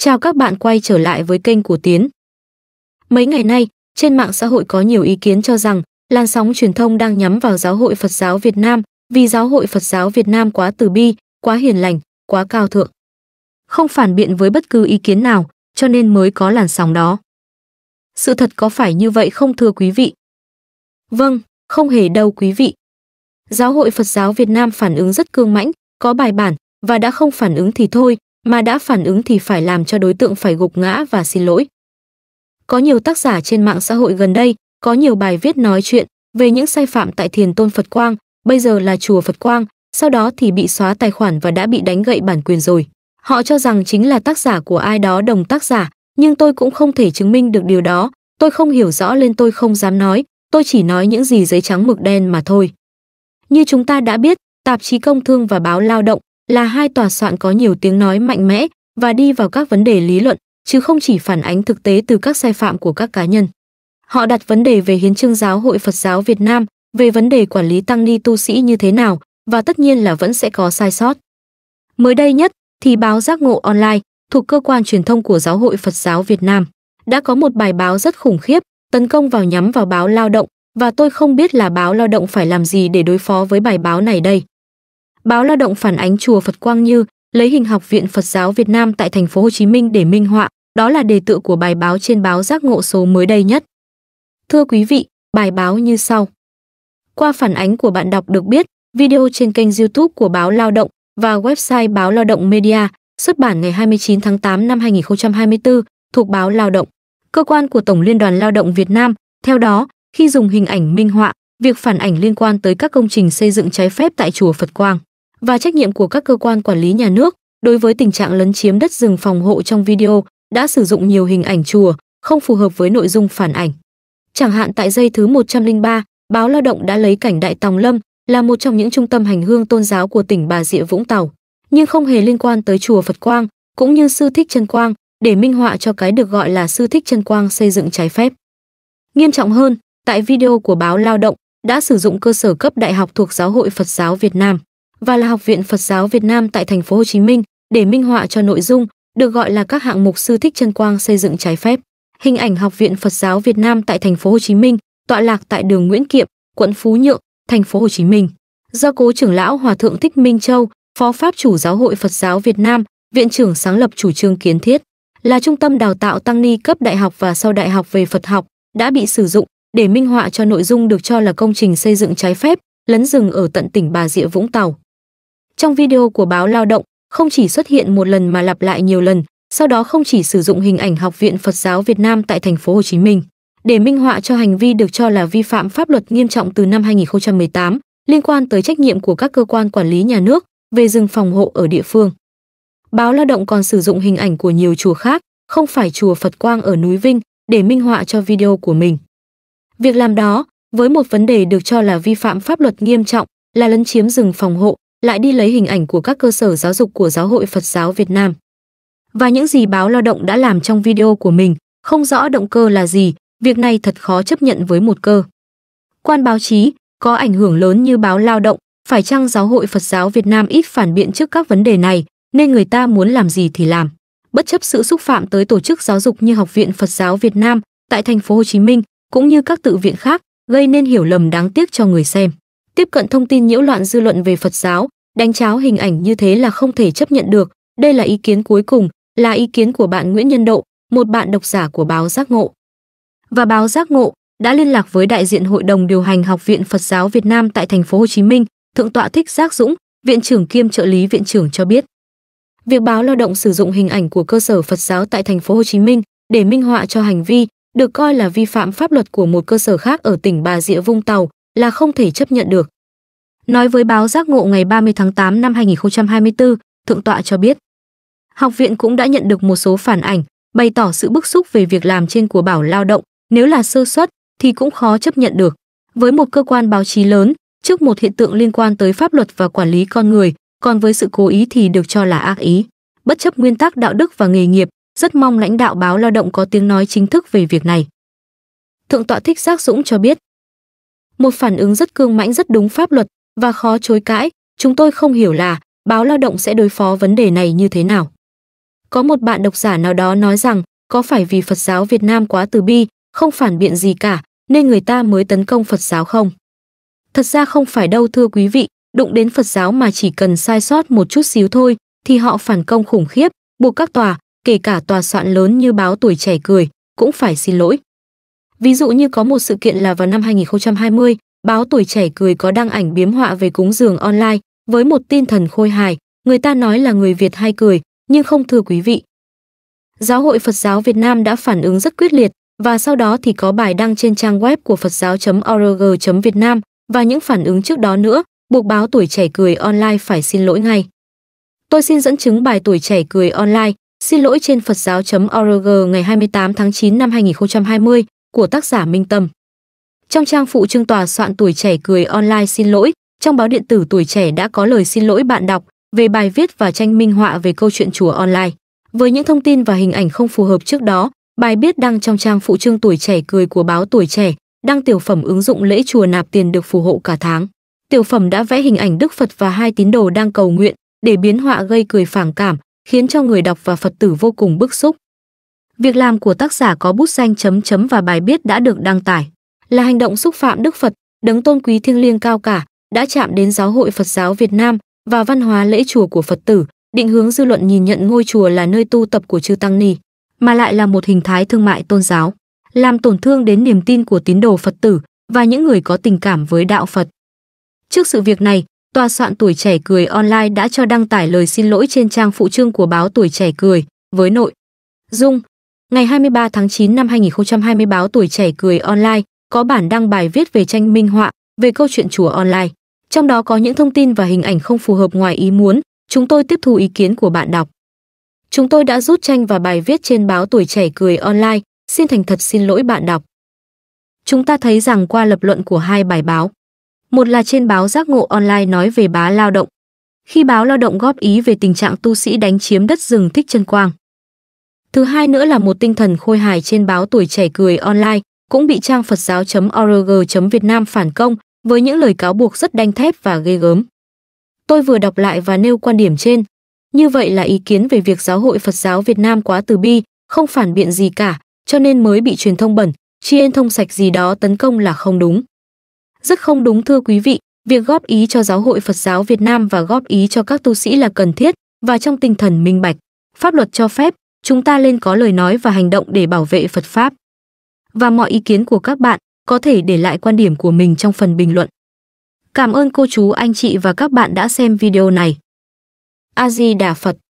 Chào các bạn quay trở lại với kênh của Tiến. Mấy ngày nay, trên mạng xã hội có nhiều ý kiến cho rằng làn sóng truyền thông đang nhắm vào giáo hội Phật giáo Việt Nam vì giáo hội Phật giáo Việt Nam quá từ bi, quá hiền lành, quá cao thượng. Không phản biện với bất cứ ý kiến nào, cho nên mới có làn sóng đó. Sự thật có phải như vậy không thưa quý vị? Vâng, không hề đâu quý vị. Giáo hội Phật giáo Việt Nam phản ứng rất cương mãnh, có bài bản và đã không phản ứng thì thôi, mà đã phản ứng thì phải làm cho đối tượng phải gục ngã và xin lỗi. Có nhiều tác giả trên mạng xã hội gần đây có nhiều bài viết nói chuyện về những sai phạm tại Thiền Tôn Phật Quang, bây giờ là chùa Phật Quang, sau đó thì bị xóa tài khoản và đã bị đánh gậy bản quyền rồi. Họ cho rằng chính là tác giả của ai đó đồng tác giả, nhưng tôi cũng không thể chứng minh được điều đó, tôi không hiểu rõ nên tôi không dám nói, tôi chỉ nói những gì giấy trắng mực đen mà thôi. Như chúng ta đã biết, tạp chí Công Thương và báo Lao động là hai tòa soạn có nhiều tiếng nói mạnh mẽ và đi vào các vấn đề lý luận, chứ không chỉ phản ánh thực tế từ các sai phạm của các cá nhân. Họ đặt vấn đề về hiến chương giáo hội Phật giáo Việt Nam, về vấn đề quản lý tăng ni tu sĩ như thế nào và tất nhiên là vẫn sẽ có sai sót. Mới đây nhất thì báo Giác ngộ online thuộc cơ quan truyền thông của Giáo hội Phật giáo Việt Nam đã có một bài báo rất khủng khiếp tấn công vào nhắm vào báo Lao động và tôi không biết là báo Lao động phải làm gì để đối phó với bài báo này đây. Báo Lao động phản ánh chùa Phật Quang Như lấy hình học viện Phật giáo Việt Nam tại thành phố Hồ Chí Minh để minh họa, đó là đề tựa của bài báo trên báo Giác ngộ số mới đây nhất. Thưa quý vị, bài báo như sau. Qua phản ánh của bạn đọc được biết, video trên kênh YouTube của báo Lao động và website báo Lao động Media, xuất bản ngày 29 tháng 8 năm 2024, thuộc báo Lao động, cơ quan của Tổng Liên đoàn Lao động Việt Nam. Theo đó, khi dùng hình ảnh minh họa, việc phản ảnh liên quan tới các công trình xây dựng trái phép tại chùa Phật Quang và trách nhiệm của các cơ quan quản lý nhà nước đối với tình trạng lấn chiếm đất rừng phòng hộ trong video đã sử dụng nhiều hình ảnh chùa không phù hợp với nội dung phản ảnh. Chẳng hạn tại dây thứ 103, báo Lao động đã lấy cảnh Đại Tòng Lâm là một trong những trung tâm hành hương tôn giáo của tỉnh Bà Rịa Vũng Tàu, nhưng không hề liên quan tới chùa Phật Quang cũng như sư Thích Chân Quang để minh họa cho cái được gọi là sư Thích Chân Quang xây dựng trái phép. Nghiêm trọng hơn, tại video của báo Lao động đã sử dụng cơ sở cấp đại học thuộc Giáo hội Phật giáo Việt Nam và là Học viện Phật giáo Việt Nam tại thành phố Hồ Chí Minh để minh họa cho nội dung được gọi là các hạng mục sư thích chân quang xây dựng trái phép. Hình ảnh Học viện Phật giáo Việt Nam tại thành phố Hồ Chí Minh tọa lạc tại đường Nguyễn Kiệm, quận Phú Nhượng, thành phố Hồ Chí Minh. Do cố trưởng lão Hòa thượng Thích Minh Châu, Phó pháp chủ Giáo hội Phật giáo Việt Nam, viện trưởng sáng lập chủ trương kiến thiết, là trung tâm đào tạo tăng ni cấp đại học và sau đại học về Phật học, đã bị sử dụng để minh họa cho nội dung được cho là công trình xây dựng trái phép, lấn rừng ở tận tỉnh Bà Rịa Vũng Tàu. Trong video của báo Lao động, không chỉ xuất hiện một lần mà lặp lại nhiều lần, sau đó không chỉ sử dụng hình ảnh Học viện Phật giáo Việt Nam tại thành phố Hồ Chí Minh để minh họa cho hành vi được cho là vi phạm pháp luật nghiêm trọng từ năm 2018 liên quan tới trách nhiệm của các cơ quan quản lý nhà nước về rừng phòng hộ ở địa phương. Báo Lao động còn sử dụng hình ảnh của nhiều chùa khác, không phải chùa Phật Quang ở núi Vinh, để minh họa cho video của mình. Việc làm đó, với một vấn đề được cho là vi phạm pháp luật nghiêm trọng, là lấn chiếm rừng phòng hộ, lại đi lấy hình ảnh của các cơ sở giáo dục của Giáo hội Phật giáo Việt Nam. Và những gì báo Lao động đã làm trong video của mình, không rõ động cơ là gì, việc này thật khó chấp nhận với một cơ. Quan báo chí có ảnh hưởng lớn như báo Lao động, phải chăng Giáo hội Phật giáo Việt Nam ít phản biện trước các vấn đề này, nên người ta muốn làm gì thì làm. Bất chấp sự xúc phạm tới tổ chức giáo dục như Học viện Phật giáo Việt Nam tại thành phố Hồ Chí Minh cũng như các tự viện khác, gây nên hiểu lầm đáng tiếc cho người xem tiếp cận thông tin nhiễu loạn dư luận về Phật giáo, đánh cháo hình ảnh như thế là không thể chấp nhận được. Đây là ý kiến cuối cùng, là ý kiến của bạn Nguyễn Nhân Độ, một bạn độc giả của báo Giác Ngộ. Và báo Giác Ngộ đã liên lạc với đại diện Hội đồng điều hành Học viện Phật giáo Việt Nam tại thành phố Hồ Chí Minh, Thượng tọa Thích Giác Dũng, viện trưởng kiêm trợ lý viện trưởng cho biết. Việc báo lao động sử dụng hình ảnh của cơ sở Phật giáo tại thành phố Hồ Chí Minh để minh họa cho hành vi được coi là vi phạm pháp luật của một cơ sở khác ở tỉnh Bà Rịa Vũng Tàu là không thể chấp nhận được. Nói với báo giác ngộ ngày 30 tháng 8 năm 2024, Thượng tọa cho biết, học viện cũng đã nhận được một số phản ảnh, bày tỏ sự bức xúc về việc làm trên của bảo lao động, nếu là sơ suất thì cũng khó chấp nhận được. Với một cơ quan báo chí lớn, trước một hiện tượng liên quan tới pháp luật và quản lý con người, còn với sự cố ý thì được cho là ác ý. Bất chấp nguyên tắc đạo đức và nghề nghiệp, rất mong lãnh đạo báo lao động có tiếng nói chính thức về việc này. Thượng tọa Thích Giác Dũng cho biết, một phản ứng rất cương mãnh rất đúng pháp luật, và khó chối cãi, chúng tôi không hiểu là báo lao động sẽ đối phó vấn đề này như thế nào. Có một bạn độc giả nào đó nói rằng có phải vì Phật giáo Việt Nam quá từ bi, không phản biện gì cả, nên người ta mới tấn công Phật giáo không? Thật ra không phải đâu thưa quý vị, đụng đến Phật giáo mà chỉ cần sai sót một chút xíu thôi thì họ phản công khủng khiếp, buộc các tòa, kể cả tòa soạn lớn như báo tuổi trẻ cười, cũng phải xin lỗi. Ví dụ như có một sự kiện là vào năm 2020, Báo tuổi trẻ cười có đăng ảnh biếm họa về cúng giường online với một tin thần khôi hài, người ta nói là người Việt hay cười, nhưng không thưa quý vị. Giáo hội Phật giáo Việt Nam đã phản ứng rất quyết liệt và sau đó thì có bài đăng trên trang web của phật giáo.org.việt và những phản ứng trước đó nữa, buộc báo tuổi trẻ cười online phải xin lỗi ngay. Tôi xin dẫn chứng bài tuổi trẻ cười online, xin lỗi trên phật giáo.org ngày 28 tháng 9 năm 2020 của tác giả Minh Tâm. Trong trang phụ trương tòa soạn tuổi trẻ cười online xin lỗi, trong báo điện tử tuổi trẻ đã có lời xin lỗi bạn đọc về bài viết và tranh minh họa về câu chuyện chùa online. Với những thông tin và hình ảnh không phù hợp trước đó, bài viết đăng trong trang phụ trương tuổi trẻ cười của báo tuổi trẻ, đăng tiểu phẩm ứng dụng lễ chùa nạp tiền được phù hộ cả tháng. Tiểu phẩm đã vẽ hình ảnh Đức Phật và hai tín đồ đang cầu nguyện để biến họa gây cười phản cảm, khiến cho người đọc và Phật tử vô cùng bức xúc. Việc làm của tác giả có bút danh chấm chấm và bài viết đã được đăng tải là hành động xúc phạm Đức Phật, đấng tôn quý thiêng liêng cao cả, đã chạm đến giáo hội Phật giáo Việt Nam và văn hóa lễ chùa của Phật tử, định hướng dư luận nhìn nhận ngôi chùa là nơi tu tập của chư tăng ni, mà lại là một hình thái thương mại tôn giáo, làm tổn thương đến niềm tin của tín đồ Phật tử và những người có tình cảm với đạo Phật. Trước sự việc này, tòa soạn tuổi trẻ cười online đã cho đăng tải lời xin lỗi trên trang phụ trương của báo tuổi trẻ cười với nội dung Ngày 23 tháng 9 năm 2020 báo Tuổi Trẻ Cười Online có bản đăng bài viết về tranh minh họa, về câu chuyện chùa online. Trong đó có những thông tin và hình ảnh không phù hợp ngoài ý muốn, chúng tôi tiếp thu ý kiến của bạn đọc. Chúng tôi đã rút tranh và bài viết trên báo Tuổi Trẻ Cười Online, xin thành thật xin lỗi bạn đọc. Chúng ta thấy rằng qua lập luận của hai bài báo, một là trên báo Giác Ngộ Online nói về bá lao động, khi báo lao động góp ý về tình trạng tu sĩ đánh chiếm đất rừng Thích Chân Quang. Thứ hai nữa là một tinh thần khôi hài trên báo Tuổi Trẻ Cười Online cũng bị trang Phật giáo.org.Việt Nam phản công với những lời cáo buộc rất đanh thép và ghê gớm. Tôi vừa đọc lại và nêu quan điểm trên. Như vậy là ý kiến về việc giáo hội Phật giáo Việt Nam quá từ bi, không phản biện gì cả, cho nên mới bị truyền thông bẩn, chiên thông sạch gì đó tấn công là không đúng. Rất không đúng thưa quý vị, việc góp ý cho giáo hội Phật giáo Việt Nam và góp ý cho các tu sĩ là cần thiết và trong tinh thần minh bạch, pháp luật cho phép, chúng ta nên có lời nói và hành động để bảo vệ Phật pháp và mọi ý kiến của các bạn có thể để lại quan điểm của mình trong phần bình luận. Cảm ơn cô chú anh chị và các bạn đã xem video này. A Di Đà Phật